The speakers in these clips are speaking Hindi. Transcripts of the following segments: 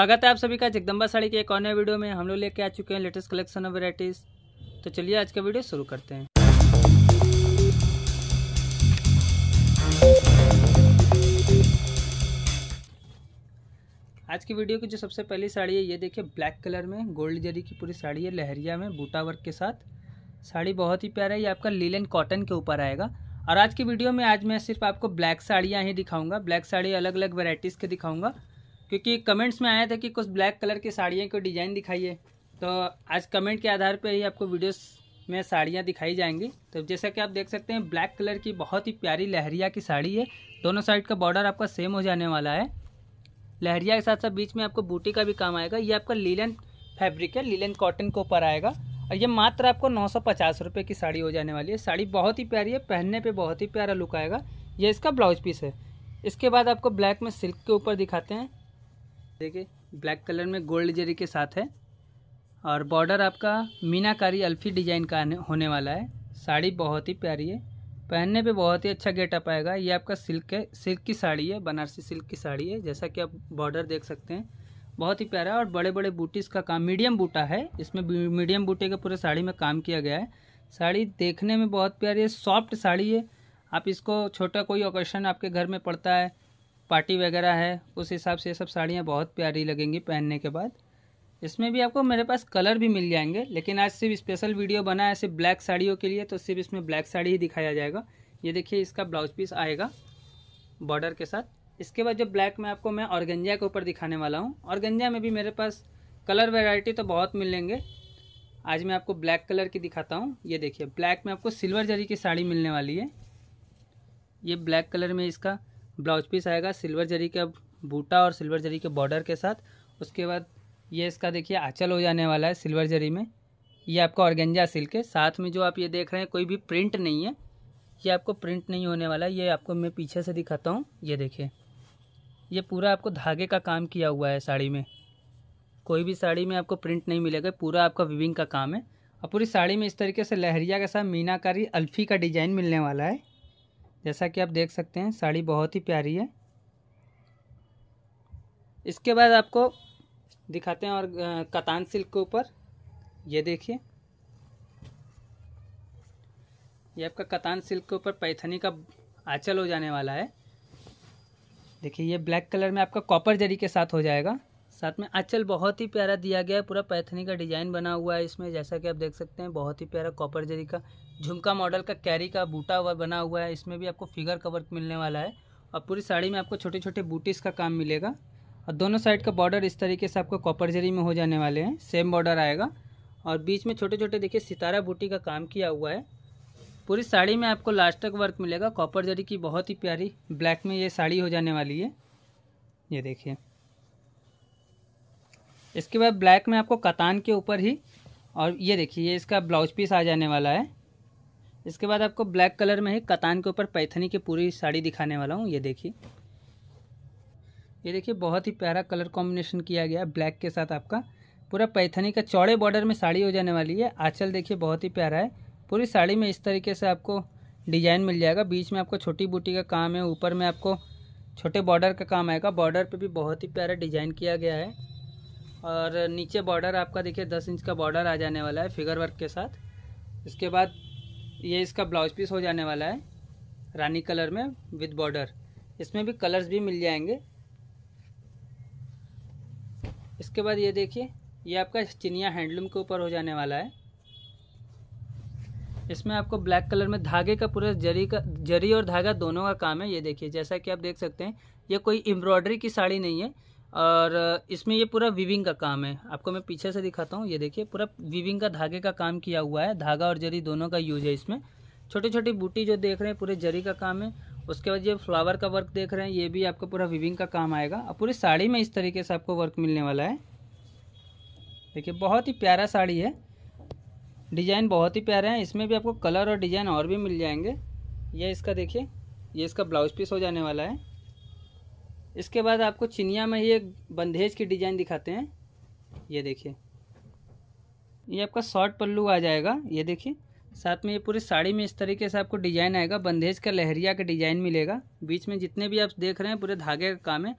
स्वागत है आप सभी का जगदम्बा साड़ी के एक और नए वीडियो में हम लोग लेके आ चुके हैं लेटेस्ट कलेक्शन ऑफ वेराइटीज़ तो चलिए आज का वीडियो शुरू करते हैं आज की वीडियो की जो सबसे पहली साड़ी है ये देखिए ब्लैक कलर में गोल्ड जरी की पूरी साड़ी है लहरिया में बूटा वर्क के साथ साड़ी बहुत ही प्यारा है ये आपका लीलन कॉटन के ऊपर आएगा और आज की वीडियो में आज मैं सिर्फ आपको ब्लैक साड़ियाँ ही दिखाऊंगा ब्लैक साड़ी अलग अलग वेराइटीज़ के दिखाऊंगा क्योंकि कमेंट्स में आया था कि कुछ ब्लैक कलर की साड़ियों को डिज़ाइन दिखाइए तो आज कमेंट के आधार पर ही आपको वीडियोस में साड़ियाँ दिखाई जाएंगी तो जैसा कि आप देख सकते हैं ब्लैक कलर की बहुत ही प्यारी लहरिया की साड़ी है दोनों साइड का बॉर्डर आपका सेम हो जाने वाला है लहरिया के साथ साथ बीच में आपको बूटी का भी काम आएगा ये आपका लीलन फैब्रिक है लीलन कॉटन के ऊपर आएगा और ये मात्र आपको नौ सौ की साड़ी हो जाने वाली है साड़ी बहुत ही प्यारी है पहनने पर बहुत ही प्यारा लुक आएगा यह इसका ब्लाउज पीस है इसके बाद आपको ब्लैक में सिल्क के ऊपर दिखाते हैं देखिए ब्लैक कलर में गोल्ड जरी के साथ है और बॉर्डर आपका मीनाकारी अल्फी डिजाइन का होने वाला है साड़ी बहुत ही प्यारी है पहनने पे बहुत ही अच्छा गेटअप आएगा ये आपका सिल्क है सिल्क की साड़ी है बनारसी सिल्क की साड़ी है जैसा कि आप बॉर्डर देख सकते हैं बहुत ही प्यारा है और बड़े बड़े बूटी इसका काम मीडियम बूटा है इसमें मीडियम बूटे के पूरे साड़ी में काम किया गया है साड़ी देखने में बहुत प्यारी है सॉफ्ट साड़ी है आप इसको छोटा कोई ओकेशन आपके घर में पड़ता है पार्टी वगैरह है उस हिसाब से ये सब साड़ियाँ बहुत प्यारी लगेंगी पहनने के बाद इसमें भी आपको मेरे पास कलर भी मिल जाएंगे लेकिन आज सिर्फ स्पेशल वीडियो बना है सिर्फ ब्लैक साड़ियों के लिए तो सिर्फ इसमें ब्लैक साड़ी ही दिखाया जाएगा ये देखिए इसका ब्लाउज पीस आएगा बॉर्डर के साथ इसके बाद जो ब्लैक में आपको मैं औरगंजा के ऊपर दिखाने वाला हूँ औरगंजा में भी मेरे पास कलर वेराइटी तो बहुत मिलेंगे आज मैं आपको ब्लैक कलर की दिखाता हूँ ये देखिए ब्लैक में आपको सिल्वर जरी की साड़ी मिलने वाली है ये ब्लैक कलर में इसका ब्लाउज पीस आएगा सिल्वर जरी का बूटा और सिल्वर जरी के बॉर्डर के साथ उसके बाद ये इसका देखिए आँचल हो जाने वाला है सिल्वर जरी में ये आपका ऑर्गेंजा सिल्क है साथ में जो आप ये देख रहे हैं कोई भी प्रिंट नहीं है ये आपको प्रिंट नहीं होने वाला ये आपको मैं पीछे से दिखाता हूँ ये देखिए ये पूरा आपको धागे का काम किया हुआ है साड़ी में कोई भी साड़ी में आपको प्रिंट नहीं मिलेगा पूरा आपका विविंग का काम है और पूरी साड़ी में इस तरीके से लहरिया के साथ मीनाकारी अल्फ़ी का डिज़ाइन मिलने वाला है जैसा कि आप देख सकते हैं साड़ी बहुत ही प्यारी है इसके बाद आपको दिखाते हैं और कतान सिल्क के ऊपर ये देखिए ये आपका कतान सिल्क के ऊपर पैथनी का आंचल हो जाने वाला है देखिए ये ब्लैक कलर में आपका कॉपर जरी के साथ हो जाएगा साथ में आंचल बहुत ही प्यारा दिया गया है पूरा पैथनी का डिजाइन बना हुआ है इसमें जैसा कि आप देख सकते हैं बहुत ही प्यारा कॉपर जरी का झुमका मॉडल का कैरी का बूटा हुआ बना हुआ है इसमें भी आपको फिगर का वर्क मिलने वाला है और पूरी साड़ी में आपको छोटे छोटे बूटीज़ का काम मिलेगा और दोनों साइड का बॉर्डर इस तरीके से आपको कॉपर जरी में हो जाने वाले हैं सेम बॉर्डर आएगा और बीच में छोटे छोटे देखिए सितारा बूटी का काम किया हुआ है पूरी साड़ी में आपको लास्ट तक वर्क मिलेगा कॉपर जरी की बहुत ही प्यारी ब्लैक में ये साड़ी हो जाने वाली है ये देखिए इसके बाद ब्लैक में आपको कतान के ऊपर ही और ये देखिए ये इसका ब्लाउज पीस आ जाने वाला है इसके बाद आपको ब्लैक कलर में ही कतान के ऊपर पैथनी की पूरी साड़ी दिखाने वाला हूँ ये देखिए ये देखिए बहुत ही प्यारा कलर कॉम्बिनेशन किया गया है ब्लैक के साथ आपका पूरा पैथनी का चौड़े बॉर्डर में साड़ी हो जाने वाली है आँचल देखिए बहुत ही प्यारा है पूरी साड़ी में इस तरीके से आपको डिजाइन मिल जाएगा बीच में आपको छोटी बूटी का काम है ऊपर में आपको छोटे बॉर्डर का काम आएगा बॉर्डर पर भी बहुत ही प्यारा डिजाइन किया गया है और नीचे बॉर्डर आपका देखिए दस इंच का बॉर्डर आ जाने वाला है फिगर वर्क के साथ इसके बाद ये इसका ब्लाउज पीस हो जाने वाला है रानी कलर में विद बॉर्डर इसमें भी कलर्स भी मिल जाएंगे इसके बाद ये देखिए ये आपका चिनिया हैंडलूम के ऊपर हो जाने वाला है इसमें आपको ब्लैक कलर में धागे का पूरा जरी का जरी और धागा दोनों का काम है ये देखिए जैसा कि आप देख सकते हैं ये कोई एम्ब्रॉयडरी की साड़ी नहीं है और इसमें ये पूरा वीविंग का काम है आपको मैं पीछे से दिखाता हूँ ये देखिए पूरा वीविंग का धागे का काम किया हुआ है धागा और जरी दोनों का यूज है इसमें छोटी छोटी बूटी जो देख रहे हैं पूरे जरी का काम है उसके बाद ये फ्लावर का वर्क देख रहे हैं ये भी आपको पूरा वीविंग का काम आएगा और पूरी साड़ी में इस तरीके से आपको वर्क मिलने वाला है देखिए बहुत ही प्यारा साड़ी है डिज़ाइन बहुत ही प्यारे हैं इसमें भी आपको कलर और डिज़ाइन और भी मिल जाएंगे ये इसका देखिए ये इसका ब्लाउज पीस हो जाने वाला है इसके बाद आपको चिनिया में ही एक बंधेज की डिज़ाइन दिखाते हैं ये देखिए ये आपका शॉर्ट पल्लू आ जाएगा ये देखिए साथ में ये पूरी साड़ी में इस तरीके से आपको डिजाइन आएगा बंधेज का लहरिया का डिजाइन मिलेगा बीच में जितने भी आप देख रहे हैं पूरे धागे का काम है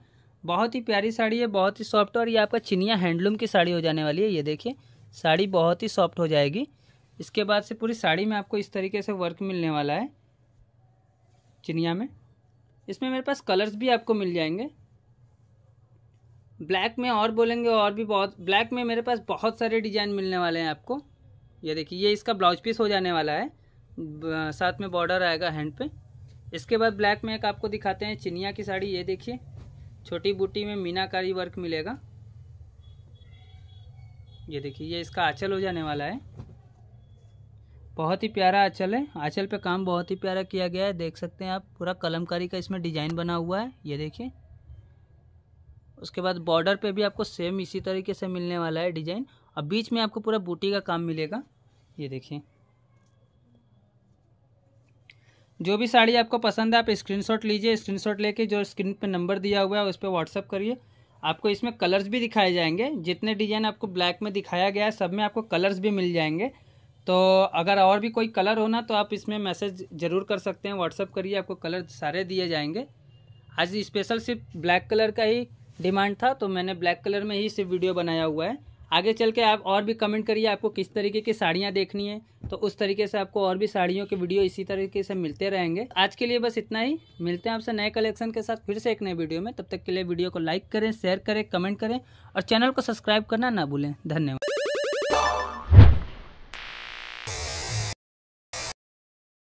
बहुत ही प्यारी साड़ी है बहुत ही सॉफ्ट और ये आपका चिनिया हैंडलूम की साड़ी हो जाने वाली है ये देखिए साड़ी बहुत ही सॉफ्ट हो जाएगी इसके बाद से पूरी साड़ी में आपको इस तरीके से वर्क मिलने वाला है चिनिया में इसमें मेरे पास कलर्स भी आपको मिल जाएंगे ब्लैक में और बोलेंगे और भी बहुत ब्लैक में मेरे पास बहुत सारे डिज़ाइन मिलने वाले हैं आपको ये देखिए ये इसका ब्लाउज पीस हो जाने वाला है साथ में बॉर्डर आएगा हैंड पे इसके बाद ब्लैक में एक आपको दिखाते हैं चिनिया की साड़ी ये देखिए छोटी बूटी में मीनाकारी वर्क मिलेगा ये देखिए ये इसका आँचल हो जाने वाला है बहुत ही प्यारा आँचल है आँचल पे काम बहुत ही प्यारा किया गया है देख सकते हैं आप पूरा कलमकारी का इसमें डिजाइन बना हुआ है ये देखिए उसके बाद बॉर्डर पे भी आपको सेम इसी तरीके से मिलने वाला है डिजाइन और बीच में आपको पूरा बूटी का काम मिलेगा ये देखिए जो भी साड़ी आपको पसंद है आप स्क्रीन लीजिए स्क्रीन लेके जो स्क्रीन पर नंबर दिया हुआ है उस पर व्हाट्सअप करिए आपको इसमें कलर्स भी दिखाए जाएंगे जितने डिजाइन आपको ब्लैक में दिखाया गया है सब में आपको कलर्स भी मिल जाएंगे तो अगर और भी कोई कलर हो ना तो आप इसमें मैसेज ज़रूर कर सकते हैं व्हाट्सअप करिए आपको कलर सारे दिए जाएंगे आज स्पेशल सिर्फ ब्लैक कलर का ही डिमांड था तो मैंने ब्लैक कलर में ही सिर्फ वीडियो बनाया हुआ है आगे चल के आप और भी कमेंट करिए आपको किस तरीके की साड़ियाँ देखनी है तो उस तरीके से आपको और भी साड़ियों के वीडियो इसी तरीके से मिलते रहेंगे आज के लिए बस इतना ही मिलते हैं आपसे नए कलेक्शन के साथ फिर से एक नए वीडियो में तब तक के लिए वीडियो को लाइक करें शेयर करें कमेंट करें और चैनल को सब्सक्राइब करना ना भूलें धन्यवाद